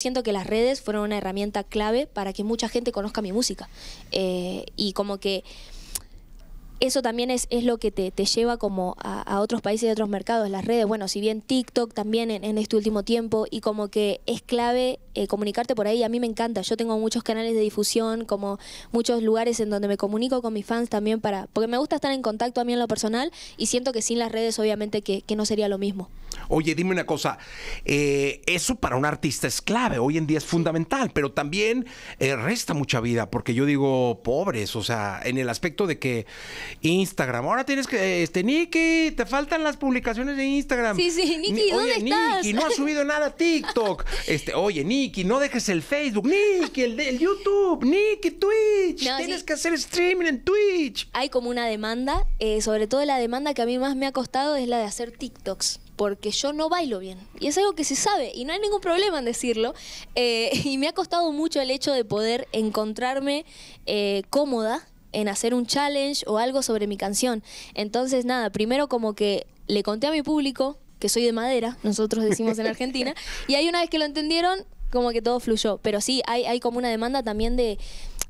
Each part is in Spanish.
Siento que las redes fueron una herramienta clave para que mucha gente conozca mi música. Eh, y como que eso también es, es lo que te, lleva como a, otros países y otros mercados, las redes. Bueno, si bien TikTok también en, este último tiempo y como que es clave eh, comunicarte por ahí, a mí me encanta. Yo tengo muchos canales de difusión, como muchos lugares en donde me comunico con mis fans también para... Porque me gusta estar en contacto a mí en lo personal y siento que sin las redes obviamente que, no sería lo mismo. Oye, dime una cosa, eh, eso para un artista es clave, hoy en día es fundamental, pero también eh, resta mucha vida, porque yo digo pobres, o sea, en el aspecto de que Instagram. Ahora tienes que, este, Niki, te faltan las publicaciones de Instagram. Sí, sí, Niki, ¿dónde oye, estás? Niki, no has subido nada a TikTok. Este, oye, Niki, no dejes el Facebook. Niki, el, YouTube. Niki, Twitch. tienes que hacer streaming en Twitch. Hay como una demanda, eh, sobre todo la demanda que a mí más me ha costado es la de hacer TikToks porque yo no bailo bien. Y es algo que se sabe y no hay ningún problema en decirlo. Eh, y me ha costado mucho el hecho de poder encontrarme eh, cómoda en hacer un challenge o algo sobre mi canción. Entonces, nada, primero como que le conté a mi público que soy de madera, nosotros decimos en Argentina, y ahí una vez que lo entendieron, como que todo fluyó. Pero sí, hay, hay como una demanda también de,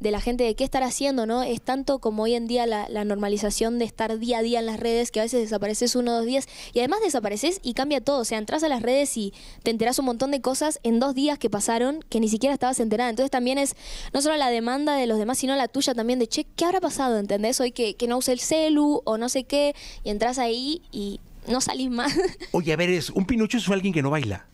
de la gente de qué estar haciendo, ¿no? Es tanto como hoy en día la, la normalización de estar día a día en las redes, que a veces desapareces uno o dos días, y además desapareces y cambia todo, o sea, entras a las redes y te enterás un montón de cosas en dos días que pasaron que ni siquiera estabas enterada, entonces también es no solo la demanda de los demás, sino la tuya también de, che, ¿qué habrá pasado? ¿Entendés? Hoy que, que no usé el celu o no sé qué, y entras ahí y no salís más. Oye, a ver, es un pinucho es alguien que no baila.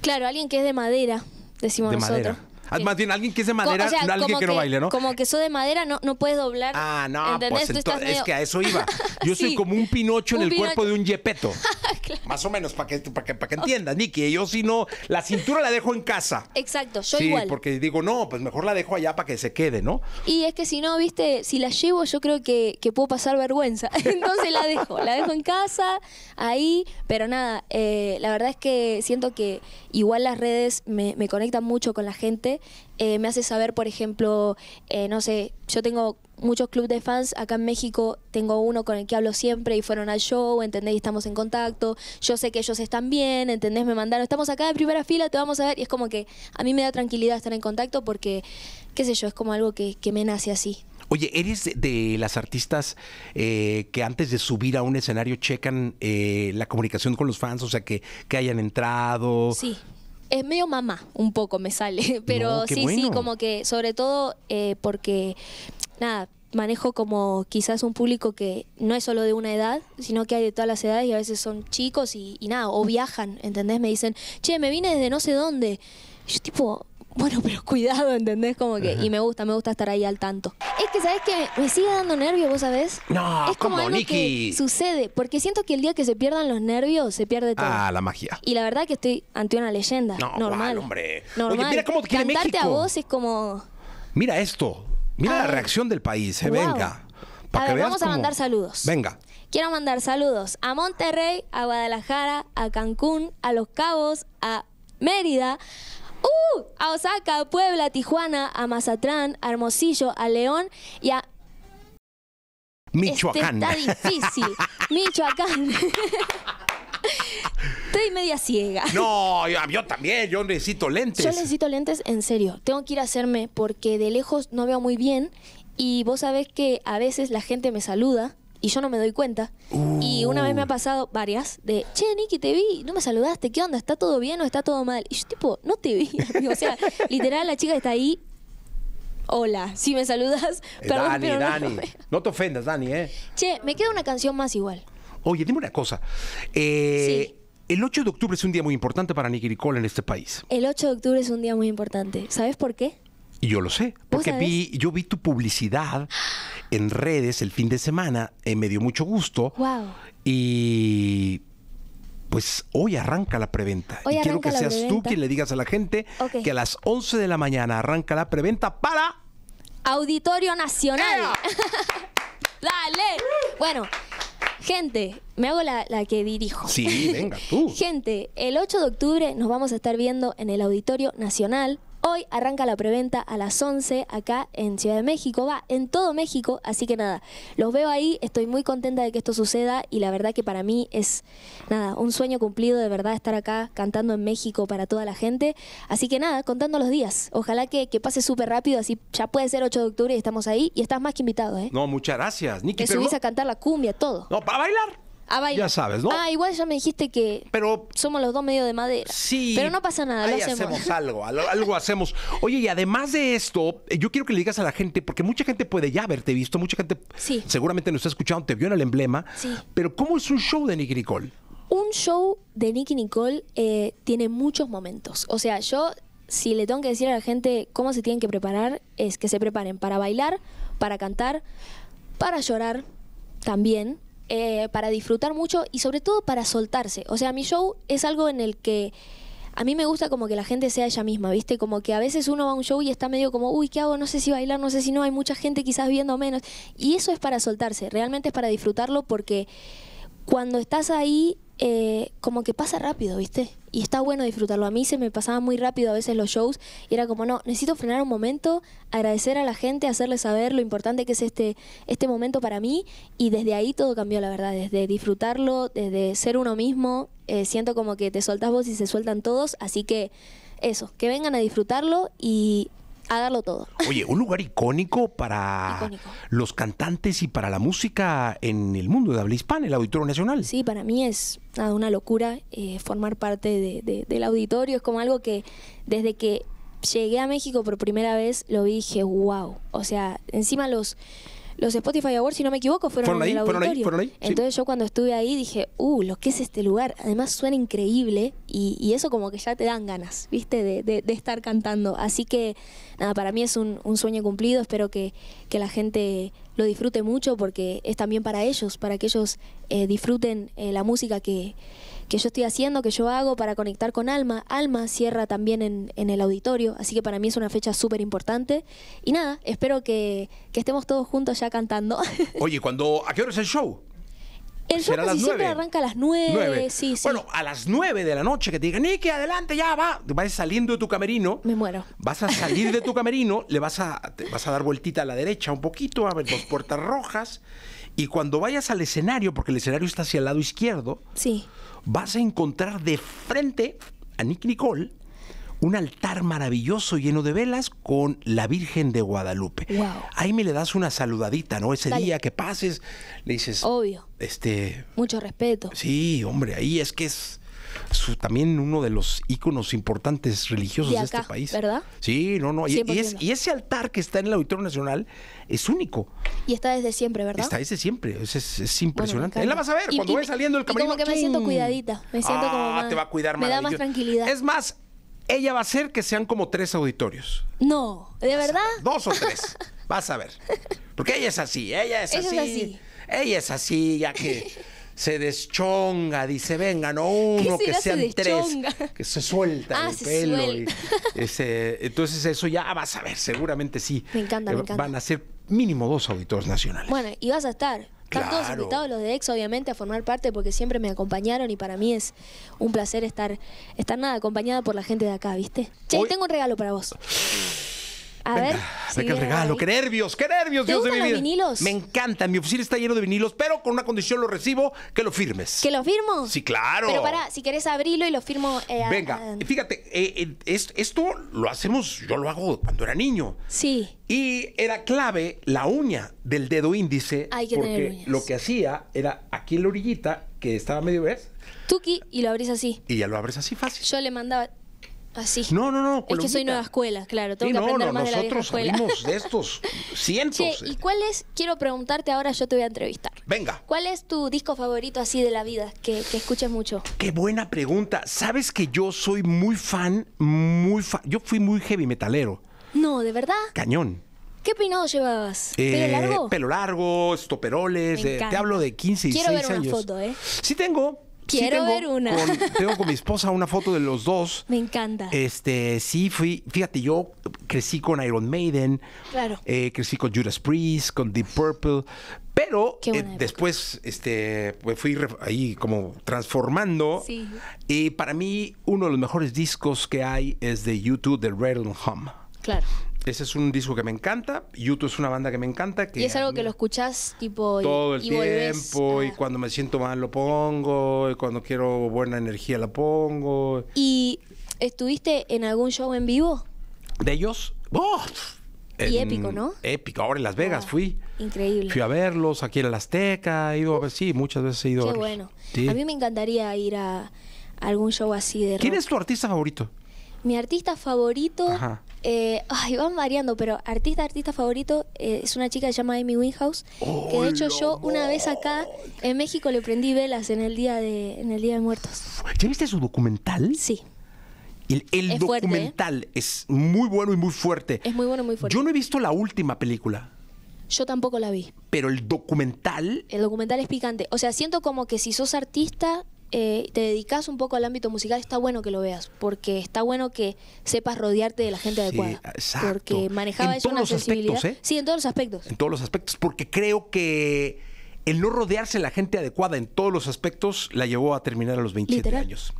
Claro, alguien que es de madera, decimos de Madera. Ah, más bien alguien que es de madera, alguien que, no baile, ¿no? Como que eso de madera no, no puedes doblar. Ah, no, pues es que a eso iba. Yo soy como un pinocho en el cuerpo de un yepeto. Más o menos, para que, para que, para que entiendas, Niki. Yo si no, la cintura la dejo en casa. Exacto, yo sí, porque digo, no, pues mejor la dejo allá para que se quede, ¿no? Y es que si no, viste, si la llevo yo creo que, puedo pasar vergüenza. entonces la dejo, la dejo en casa, ahí, pero nada, eh, la verdad es que siento que igual las redes me conectan mucho con la gente eh, me hace saber, por ejemplo, eh, no sé, yo tengo muchos clubes de fans acá en México, tengo uno con el que hablo siempre y fueron al show, ¿entendés? Y estamos en contacto, yo sé que ellos están bien, ¿entendés? Me mandaron, estamos acá de primera fila, te vamos a ver, y es como que a mí me da tranquilidad estar en contacto porque, qué sé yo, es como algo que, me nace así. Oye, ¿eres de las artistas eh, que antes de subir a un escenario checan la comunicación con los fans? O sea, que, que hayan entrado. Sí es medio mamá, un poco me sale, pero sí, sí, como que sobre todo eh, porque, nada, manejo como quizás un público que no es solo de una edad, sino que hay de todas las edades y a veces son chicos y, y nada, o viajan, ¿entendés? Me dicen, che, me vine desde no sé dónde. yo tipo, bueno, pero cuidado, ¿entendés? Como que, y me gusta, me gusta estar ahí al tanto. Es que, ¿sabes que Me sigue dando nervios, ¿vos sabés? No, es como, que sucede, porque siento que el día que se pierdan los nervios, se pierde todo. Ah, la magia. Y la verdad que estoy ante una leyenda, no, normal. hombre. Normal. Oye, mira cómo Cantarte a vos es como... Mira esto, mira la ah. reacción del país, eh, venga. Para a ver, vamos a mandar saludos. Venga. Quiero mandar saludos a Monterrey, a Guadalajara, a Cancún, a Los Cabos, a Mérida, ¡Uh! A Osaka, Puebla, Tijuana, a Mazatlán, a Hermosillo, a León y a Michoacán. Este está difícil. Michoacán. Estoy media ciega. No, yo, yo, también, yo necesito lentes. Yo necesito lentes, en serio. Tengo que ir a hacerme porque de lejos no veo muy bien y vos sabés que a veces la gente me saluda y yo no me doy cuenta. Y una vez me ha uh. pasado varias de, che, Nicky, te vi, no me saludaste, ¿qué onda? ¿Está todo bien o está todo mal? Y yo tipo, no te vi. O sea, literal, la chica está ahí. Hola, si me saludas, eh, no, te ofendas, Dani, ¿eh? Che, me queda una canción más igual. Oye, dime una cosa. Eh, el 8 de octubre es un día muy importante para Nicky Nicole en este país. El 8 de octubre es un día muy importante. ¿Sabes por qué? Y yo lo sé, porque vi, yo vi tu publicidad en redes el fin de semana, eh, me dio mucho gusto. Y pues hoy arranca la preventa. y quiero que seas tú quien le digas a la gente que a las 11 de la mañana arranca la preventa para Auditorio Nacional. Dale. Bueno, gente, me hago la, la, que dirijo. Sí, venga tú. Gente, el 8 de octubre nos vamos a estar viendo en el Auditorio Nacional. Hoy arranca la preventa a las 11 acá en Ciudad de México, va en todo México, así que nada, los veo ahí, estoy muy contenta de que esto suceda y la verdad que para mí es nada, un sueño cumplido de verdad estar acá cantando en México para toda la gente, así que nada, contando los días, ojalá que, pase súper rápido, así ya puede ser 8 de octubre y estamos ahí y estás más que invitado, ¿eh? No, muchas gracias, Que que subís a cantar la cumbia, todo. No, para bailar. Ah, ya sabes, ¿no? Ah, igual ya me dijiste que Pero somos los dos medio de madera. Sí. Pero no pasa nada, lo hacemos. algo, algo hacemos. Oye, y además de esto, eh, yo quiero que le digas a la gente, porque mucha gente puede ya haberte visto, mucha gente seguramente nos está escuchando, te vio en el emblema. Sí. Pero ¿cómo es un show de Nicky Nicole? Un show de Nicky Nicole eh, tiene muchos momentos. O sea, yo si le tengo que decir a la gente cómo se tienen que preparar, es que se preparen para bailar, para cantar, para llorar también, eh, para disfrutar mucho y sobre todo para soltarse. O sea, mi show es algo en el que a mí me gusta como que la gente sea ella misma, ¿viste? Como que a veces uno va a un show y está medio como, uy, ¿qué hago? No sé si bailar, no sé si no, hay mucha gente quizás viendo menos. Y eso es para soltarse, realmente es para disfrutarlo porque cuando estás ahí eh, como que pasa rápido, ¿viste? Y está bueno disfrutarlo. A mí se me pasaba muy rápido a veces los shows y era como, no, necesito frenar un momento, agradecer a la gente, hacerle saber lo importante que es este, este momento para mí y desde ahí todo cambió, la verdad, desde disfrutarlo, desde ser uno mismo, eh, siento como que te soltas vos y se sueltan todos, así que eso, que vengan a disfrutarlo y a darlo todo. Oye, un lugar icónico para los cantantes y para la música en el mundo de habla hispana, el Auditorio Nacional. Sí, para mí es nada, una locura eh, formar parte de, del auditorio. Es como algo que desde que llegué a México por primera vez lo vi dije, wow. O sea, encima los los Spotify Awards, si no me equivoco, fueron, en auditorio. Entonces yo cuando estuve ahí dije, uh, lo que es este lugar. Además suena increíble y, eso como que ya te dan ganas, ¿viste? De, estar cantando. Así que nada, para mí es un, sueño cumplido. Espero que, la gente lo disfrute mucho porque es también para ellos, para que ellos eh, disfruten eh, la música que que yo estoy haciendo, que yo hago para conectar con Alma. Alma cierra también en, en el auditorio, así que para mí es una fecha súper importante. Y nada, espero que, que, estemos todos juntos ya cantando. Oye, cuando, ¿a qué hora es el show? El show casi siempre arranca a las 9. Sí, Bueno, a las 9 de la noche que te digan, que adelante, ya va. Vas saliendo de tu camerino. Me muero. Vas a salir de tu camerino, le vas a, vas a dar vueltita a la derecha un poquito, a ver dos puertas rojas. Y cuando vayas al escenario, porque el escenario está hacia el lado izquierdo, sí. vas a encontrar de frente a Nick Nicole un altar maravilloso lleno de velas con la Virgen de Guadalupe. Ahí me le das una saludadita, ¿no? Ese día que pases, le dices. Obvio. Este. Mucho respeto. Sí, hombre, ahí es que es también uno de los íconos importantes religiosos de, este país. ¿Verdad? Sí, no, no. Y, ese altar que está en el Auditorio Nacional es único. Y está desde siempre, ¿verdad? Está desde siempre. Es, impresionante. Él la vas a ver cuando vaya saliendo el camerino. como que me siento cuidadita. Me siento ah, como te va a cuidar más. Me da más tranquilidad. Es más, ella va a hacer que sean como tres auditorios. No, ¿de verdad? Dos o tres. Vas a ver. Porque ella es así, ella Es así. Ella es así, ya que se deschonga, dice, vengan, no uno, que sean tres, que se suelta ah, el pelo. entonces eso ya vas a ver, seguramente sí. Me encanta, me eh, encanta. Van a ser mínimo dos auditores nacionales. Bueno, y vas a estar. Están todos invitados los de EX, obviamente, a formar parte porque siempre me acompañaron y para mí es un placer estar, estar nada acompañada por la gente de acá, ¿viste? Che, tengo un regalo para vos. A Venga, ver. qué el regalo. ¡Qué nervios! ¡Qué nervios! Dios de los vinilos? Me encanta. Mi oficina está lleno de vinilos, pero con una condición lo recibo, que lo firmes. ¿Que lo firmo? Sí, claro. Pero para, si quieres abrirlo y lo firmo. Eh, Venga, fíjate, eh, eh, esto lo hacemos, yo lo hago cuando era niño. Sí. Y era clave la uña del dedo índice. Hay que porque lo que hacía era aquí en la orillita, que estaba medio vez. Tuki, y lo abrís así. Y ya lo abres así fácil. Yo le mandaba Así. Ah, no, no, no. Es que soy nueva escuela, claro. Tengo que aprender más de la vieja escuela. Nosotros de estos cientos. Che, eh. ¿y cuál es? Quiero preguntarte ahora, yo te voy a entrevistar. Venga. ¿Cuál es tu disco favorito así de la vida que, escuchas mucho? Qué buena pregunta. Sabes que yo soy muy fan, muy fan. Yo fui muy heavy metalero. No, ¿de verdad? Cañón. ¿Qué peinado llevabas? ¿Pelo eh, largo? Pelo largo, estoperoles. te hablo de 15 y 16 años. Quiero ver una foto, ¿eh? Sí tengo. Quiero ver una. tengo con mi esposa una foto de los dos. Me encanta. Este, sí, fui, fíjate, yo crecí con Iron Maiden. Claro. Eh, crecí con Judas Priest, con Deep Purple. Pero eh, después este, fui ahí como transformando. Sí. Y para mí, uno de los mejores discos que hay es de YouTube, de Red Hum. Claro. Ese es un disco que me encanta. YouTube es una banda que me encanta. Que y es algo que lo escuchás tipo... Todo el tiempo. Y ah. cuando me siento mal lo pongo. Y cuando quiero buena energía la pongo. ¿Y estuviste en algún show en vivo? ¿De ellos? ¡Oh! Y épico, ¿no? Épico. Ahora en Las Vegas ah, fui. Increíble. Fui a verlos aquí en la Azteca. He ido, sí, muchas veces he ido. a bueno. A mí me encantaría ir a algún show así de ¿Quién es tu artista favorito? Mi artista favorito, eh, ay, van variando, pero artista, artista favorito eh, es una chica que se llama Amy Winhouse, que de hecho yo una vez acá en México le prendí velas en el día de, en el día de muertos. ¿Ya viste su documental? Sí. El, ¿eh? documental es muy bueno y muy fuerte. Es muy bueno y muy fuerte. Yo no he visto la última película. Yo tampoco la vi. Pero el documental. El documental es picante. O sea, siento como que si sos artista, eh, te dedicas un poco al ámbito musical, está bueno que lo veas, porque está bueno que sepas rodearte de la gente adecuada. Porque manejaba eso una sensibilidad. ¿eh? Sí, en todos los aspectos. En todos los aspectos, porque creo que el no rodearse de la gente adecuada en todos los aspectos la llevó a terminar a los 27 años.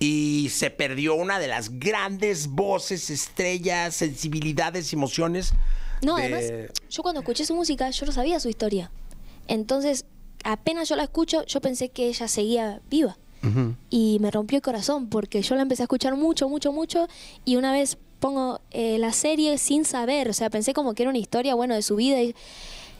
Y se perdió una de las grandes voces, estrellas, sensibilidades, emociones. No, además, yo cuando escuché su música, yo no sabía su historia. Entonces, apenas yo la escucho, yo pensé que ella seguía viva. Y me rompió el corazón porque yo la empecé a escuchar mucho, mucho, mucho. Y una vez pongo eh, la serie sin saber, o sea, pensé como que era una historia, bueno, de su vida. Y,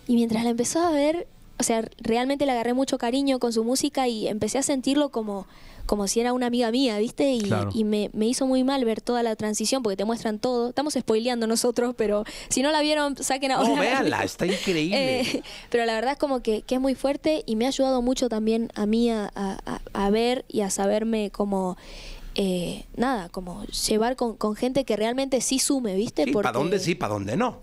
y mientras la empezó a ver, o sea, realmente le agarré mucho cariño con su música y empecé a sentirlo como, como si era una amiga mía, ¿viste? Y, me, hizo muy mal ver toda la transición porque te muestran todo. Estamos spoileando nosotros, pero si no la vieron, saquen a... No, véanla, está increíble. Eh, pero la verdad es como que, es muy fuerte y me ha ayudado mucho también a mí a, a, ver y a saberme como... Eh, nada, como llevar con, con, gente que realmente sí sume, ¿viste? Sí, ¿Para dónde sí, para dónde no?